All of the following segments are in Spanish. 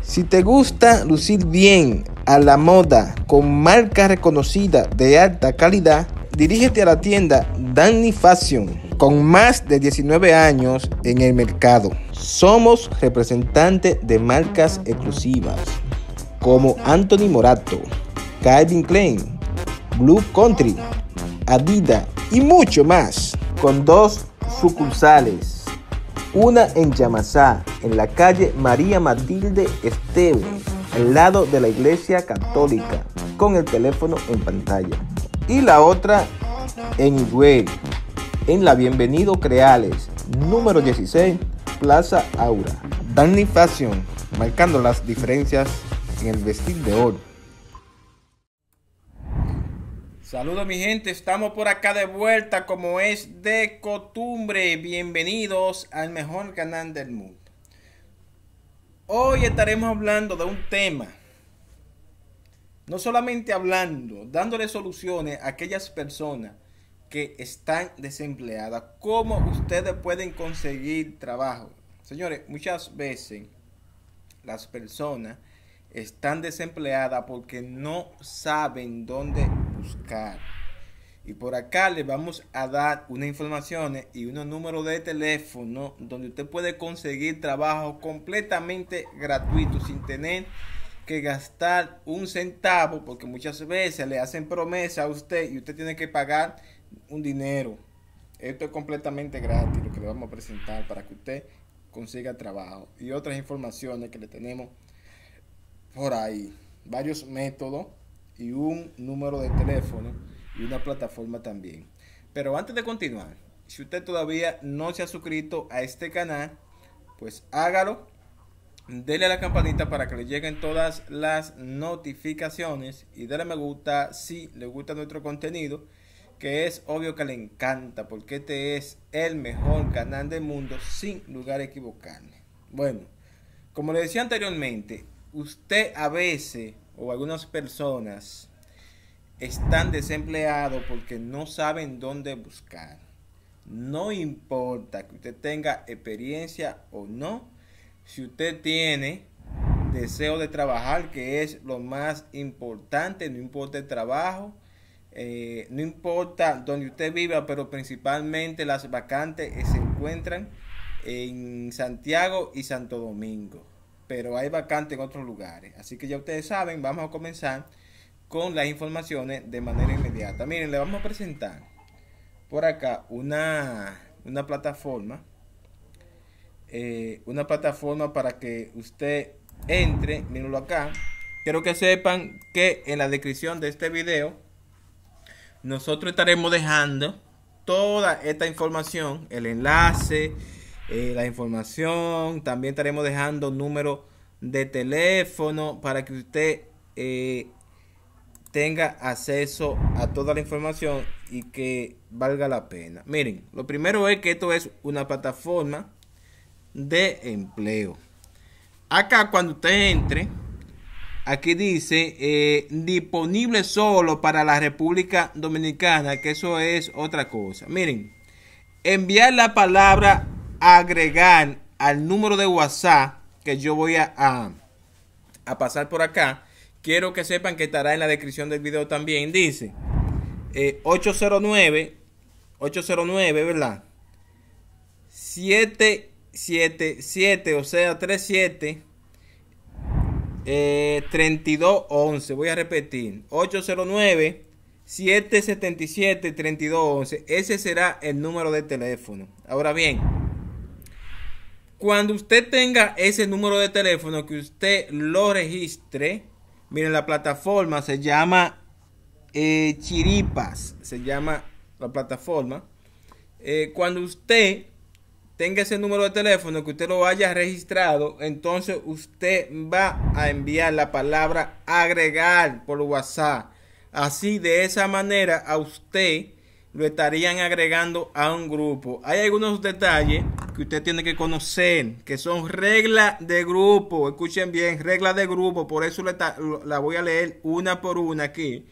Si te gusta lucir bien a la moda con marcas reconocidas de alta calidad, dirígete a la tienda Danny Fashion con más de 19 años en el mercado. Somos representantes de marcas exclusivas como Anthony Morato, Calvin Klein, Blue Country, Adidas y mucho más, con dos sucursales. Una en Yamasá, en la calle María Matilde esteve al lado de la Iglesia Católica, con el teléfono en pantalla. Y la otra en web en la Bienvenido Creales, número 16, Plaza Aura. Danny Fashion, marcando las diferencias en el vestir de oro. Saludos mi gente, estamos por acá de vuelta como es de costumbre. Bienvenidos al mejor canal del mundo. Hoy estaremos hablando de un tema. No solamente hablando, dándole soluciones a aquellas personas que están desempleadas. ¿Cómo ustedes pueden conseguir trabajo? Señores, muchas veces las personas están desempleadas porque no saben dónde buscar. Y por acá le vamos a dar unas informaciones y unos números de teléfono donde usted puede conseguir trabajo completamente gratuito sin tener que gastar un centavo porque muchas veces le hacen promesa a usted y usted tiene que pagar un dinero. Esto es completamente gratis lo que le vamos a presentar para que usted consiga trabajo y otras informaciones que le tenemos por ahí. Varios métodos y un número de teléfono y una plataforma también. Pero antes de continuar, si usted todavía no se ha suscrito a este canal, pues hágalo. Dele a la campanita para que le lleguen todas las notificaciones y dale me gusta si le gusta nuestro contenido, que es obvio que le encanta porque este es el mejor canal del mundo sin lugar a equivocarme. Bueno, como le decía anteriormente, usted a veces o algunas personas están desempleados porque no saben dónde buscar. No importa que usted tenga experiencia o no, si usted tiene deseo de trabajar, que es lo más importante, no importa el trabajo, eh, no importa donde usted viva, pero principalmente las vacantes se encuentran en Santiago y Santo Domingo pero hay vacante en otros lugares. Así que ya ustedes saben, vamos a comenzar con las informaciones de manera inmediata. Miren, le vamos a presentar por acá una, una plataforma. Eh, una plataforma para que usted entre, mírenlo acá. Quiero que sepan que en la descripción de este video nosotros estaremos dejando toda esta información, el enlace, eh, la información. También estaremos dejando número de teléfono para que usted eh, tenga acceso a toda la información y que valga la pena. Miren, lo primero es que esto es una plataforma de empleo. Acá cuando usted entre, aquí dice eh, disponible solo para la República Dominicana, que eso es otra cosa. Miren, enviar la palabra agregar al número de WhatsApp que yo voy a, pasar por acá. Quiero que sepan que estará en la descripción del video también. Dice 809, eh, 809, ¿verdad? 777, o sea, 37. Eh, 3211, voy a repetir, 809 777 3211. Ese será el número de teléfono. Ahora bien, cuando usted tenga ese número de teléfono que usted lo registre, miren, la plataforma se llama eh, Chiripas, se llama la plataforma. Eh, cuando usted tenga ese número de teléfono que usted lo haya registrado, entonces usted va a enviar la palabra agregar por WhatsApp. Así de esa manera a usted lo estarían agregando a un grupo. Hay algunos detalles que usted tiene que conocer, que son reglas de grupo. Escuchen bien, reglas de grupo. Por eso la voy a leer una por una aquí.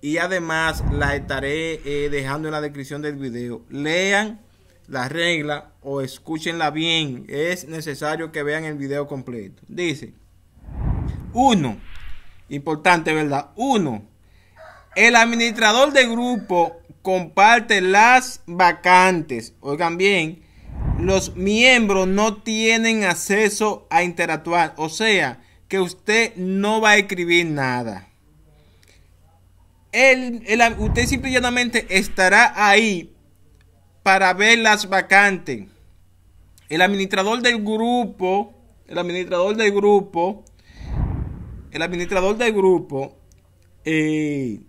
Y además la estaré eh, dejando en la descripción del video. Lean la regla o escúchenla bien. Es necesario que vean el video completo. Dice, Uno. Importante, ¿verdad? Uno. El administrador de grupo comparte las vacantes. Oigan bien, los miembros no tienen acceso a interactuar. O sea, que usted no va a escribir nada. El, usted simplemente estará ahí para ver las vacantes. El administrador del grupo, el administrador del grupo, el administrador del grupo, eh,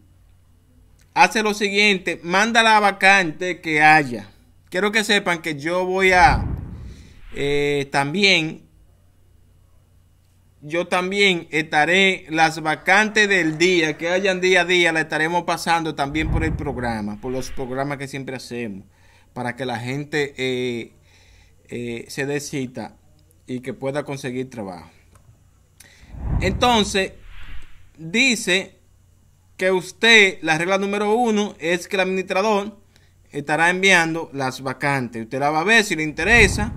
hace lo siguiente, manda la vacante que haya. Quiero que sepan que yo voy a eh, también, yo también estaré las vacantes del día, que hayan día a día, la estaremos pasando también por el programa, por los programas que siempre hacemos, para que la gente eh, eh, se dé cita y que pueda conseguir trabajo. Entonces, dice que usted, la regla número uno es que el administrador estará enviando las vacantes. Usted la va a ver si le interesa.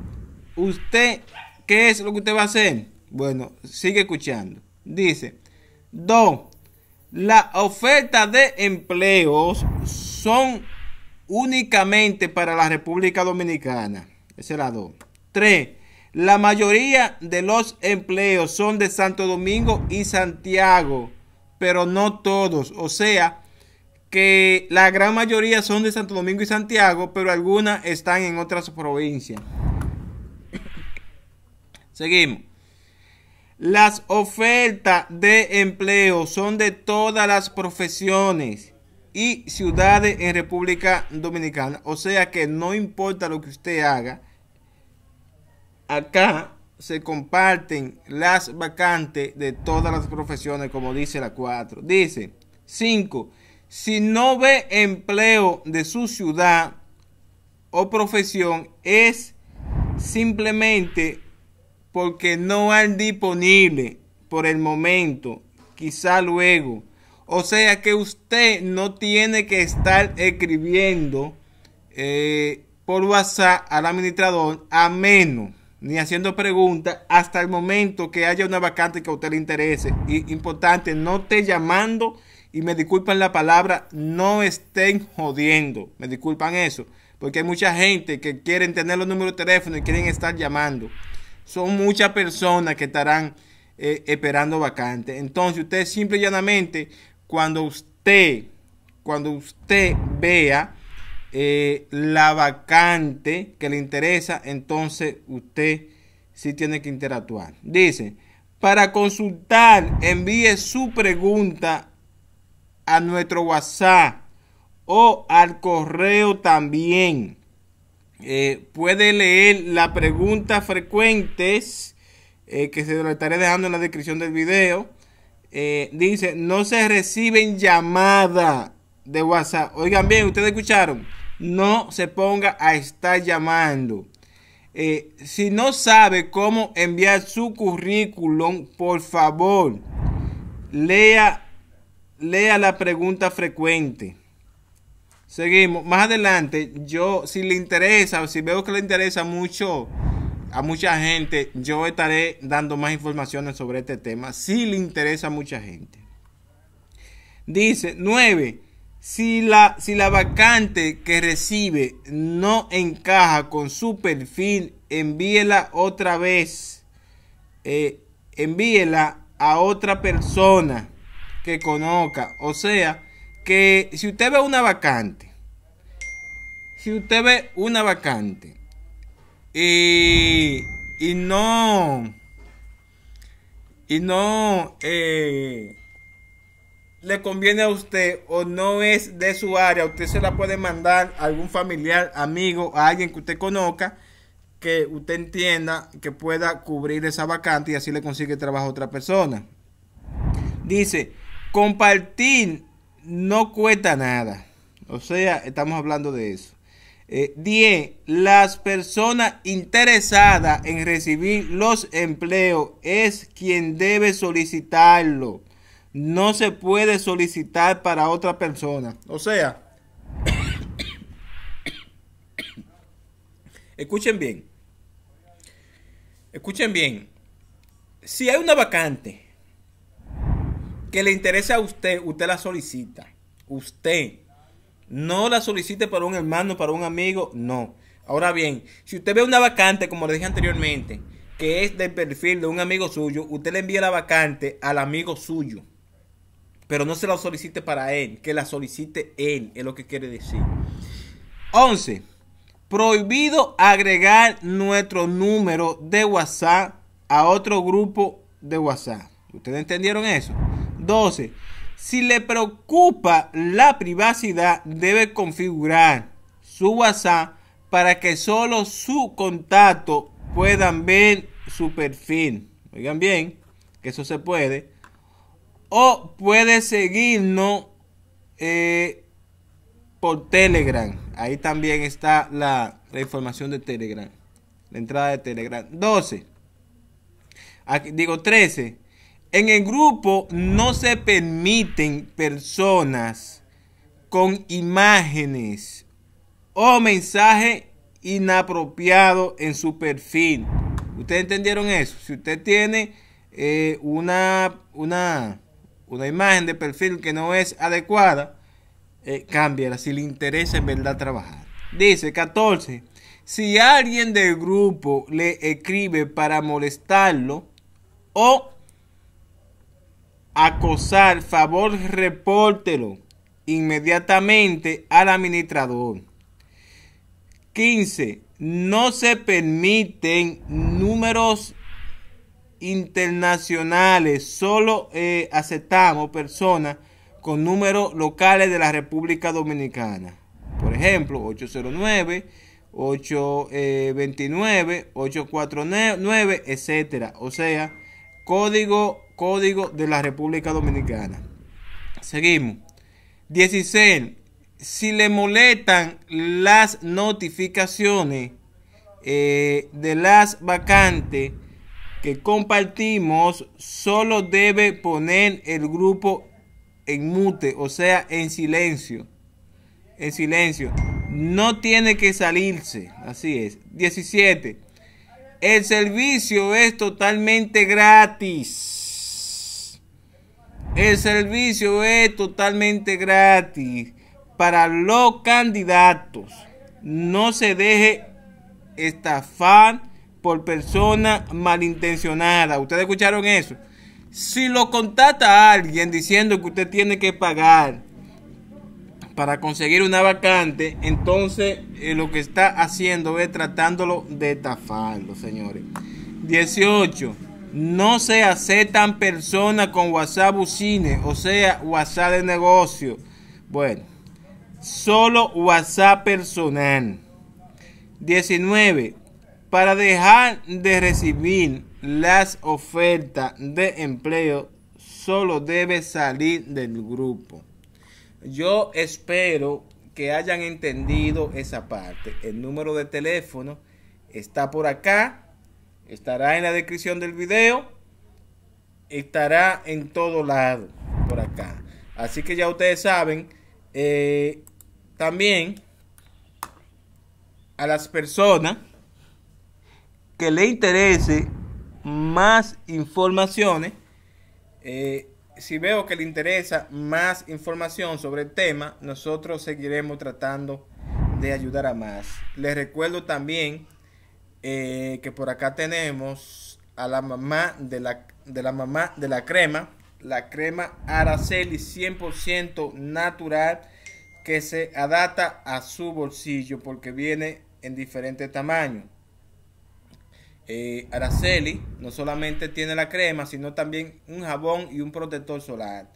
Usted, ¿qué es lo que usted va a hacer? Bueno, sigue escuchando. Dice, dos, la oferta de empleos son únicamente para la República Dominicana. ese es dos. Tres, la mayoría de los empleos son de Santo Domingo y Santiago pero no todos. O sea, que la gran mayoría son de Santo Domingo y Santiago, pero algunas están en otras provincias. Seguimos. Las ofertas de empleo son de todas las profesiones y ciudades en República Dominicana. O sea que no importa lo que usted haga, acá se comparten las vacantes de todas las profesiones, como dice la 4. Dice 5. Si no ve empleo de su ciudad o profesión, es simplemente porque no hay disponible por el momento, quizá luego. O sea que usted no tiene que estar escribiendo eh, por WhatsApp al administrador a menos ni haciendo preguntas hasta el momento que haya una vacante que a usted le interese. Y importante, no esté llamando y me disculpan la palabra, no estén jodiendo. Me disculpan eso, porque hay mucha gente que quieren tener los números de teléfono y quieren estar llamando. Son muchas personas que estarán eh, esperando vacantes. Entonces, usted simple y llanamente, cuando usted, cuando usted vea eh, la vacante que le interesa, entonces usted sí tiene que interactuar. Dice, para consultar, envíe su pregunta a nuestro WhatsApp o al correo también. Eh, puede leer las preguntas frecuentes eh, que se lo estaré dejando en la descripción del video. dice, no se reciben llamadas de WhatsApp. Oigan bien, ustedes escucharon no se ponga a estar llamando. Eh, si no sabe cómo enviar su currículum, por favor, lea, lea la pregunta frecuente. Seguimos. Más adelante, yo, si le interesa, si veo que le interesa mucho a mucha gente, yo estaré dando más informaciones sobre este tema, si le interesa a mucha gente. Dice, nueve. Si la, si la vacante que recibe no encaja con su perfil, envíela otra vez. Eh, envíela a otra persona que conozca. O sea, que si usted ve una vacante, si usted ve una vacante y, y no, y no, eh, le conviene a usted o no es de su área, usted se la puede mandar a algún familiar, amigo, a alguien que usted conozca, que usted entienda que pueda cubrir esa vacante y así le consigue trabajo a otra persona. Dice, compartir no cuesta nada. O sea, estamos hablando de eso. Eh, diez, las personas interesadas en recibir los empleos es quien debe solicitarlo no se puede solicitar para otra persona. O sea, escuchen bien. Escuchen bien. Si hay una vacante que le interesa a usted, usted la solicita. Usted. No la solicite para un hermano, para un amigo, no. Ahora bien, si usted ve una vacante, como le dije anteriormente, que es del perfil de un amigo suyo, usted le envía la vacante al amigo suyo. Pero no se lo solicite para él, que la solicite él, es lo que quiere decir. 11. Prohibido agregar nuestro número de WhatsApp a otro grupo de WhatsApp. ¿Ustedes entendieron eso? 12. Si le preocupa la privacidad, debe configurar su WhatsApp para que solo su contacto puedan ver su perfil. Oigan bien, que eso se puede. O puede seguirnos eh, por Telegram. Ahí también está la, información de Telegram. La entrada de Telegram. 12. Aquí, digo 13. En el grupo no se permiten personas con imágenes o mensaje inapropiado en su perfil. ¿Ustedes entendieron eso? Si usted tiene eh, una, una una imagen de perfil que no es adecuada, eh, cámbiala si le interesa en verdad trabajar. Dice 14. Si alguien del grupo le escribe para molestarlo o acosar, favor repórtelo inmediatamente al administrador. 15. No se permiten números internacionales. Solo eh, aceptamos personas con números locales de la República Dominicana. Por ejemplo, 809, 829, 849, etcétera. O sea, código, código de la República Dominicana. Seguimos. 16. Si le molestan las notificaciones eh, de las vacantes, que compartimos solo debe poner el grupo en mute, o sea, en silencio. En silencio. No tiene que salirse. Así es. 17. El servicio es totalmente gratis. El servicio es totalmente gratis para los candidatos. No se deje estafar por persona malintencionada. ¿Ustedes escucharon eso? Si lo contata alguien diciendo que usted tiene que pagar para conseguir una vacante, entonces eh, lo que está haciendo es tratándolo de estafarlo, señores. 18. No se aceptan personas con WhatsApp Business, o sea, WhatsApp de negocio. Bueno, solo WhatsApp personal. 19 para dejar de recibir las ofertas de empleo, solo debe salir del grupo. Yo espero que hayan entendido esa parte. El número de teléfono está por acá, estará en la descripción del video, estará en todo lado por acá. Así que ya ustedes saben, eh, también a las personas que le interese más informaciones, eh, si veo que le interesa más información sobre el tema, nosotros seguiremos tratando de ayudar a más. Les recuerdo también eh, que por acá tenemos a la mamá de la, la mamá de la crema, la crema Araceli 100% natural que se adapta a su bolsillo porque viene en diferentes tamaños. Eh, Araceli no solamente tiene la crema, sino también un jabón y un protector solar.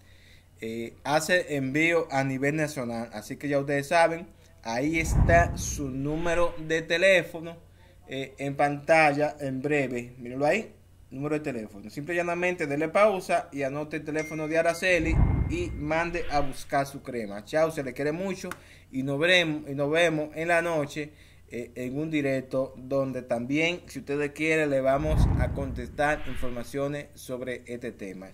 Eh, hace envío a nivel nacional, así que ya ustedes saben, ahí está su número de teléfono eh, en pantalla en breve. Mírenlo ahí, número de teléfono. Simple y llanamente, pausa y anote el teléfono de Araceli y mande a buscar su crema. Chao, se le quiere mucho y nos veremos, y nos vemos en la noche eh, en un directo donde también, si ustedes quieren, le vamos a contestar informaciones sobre este tema.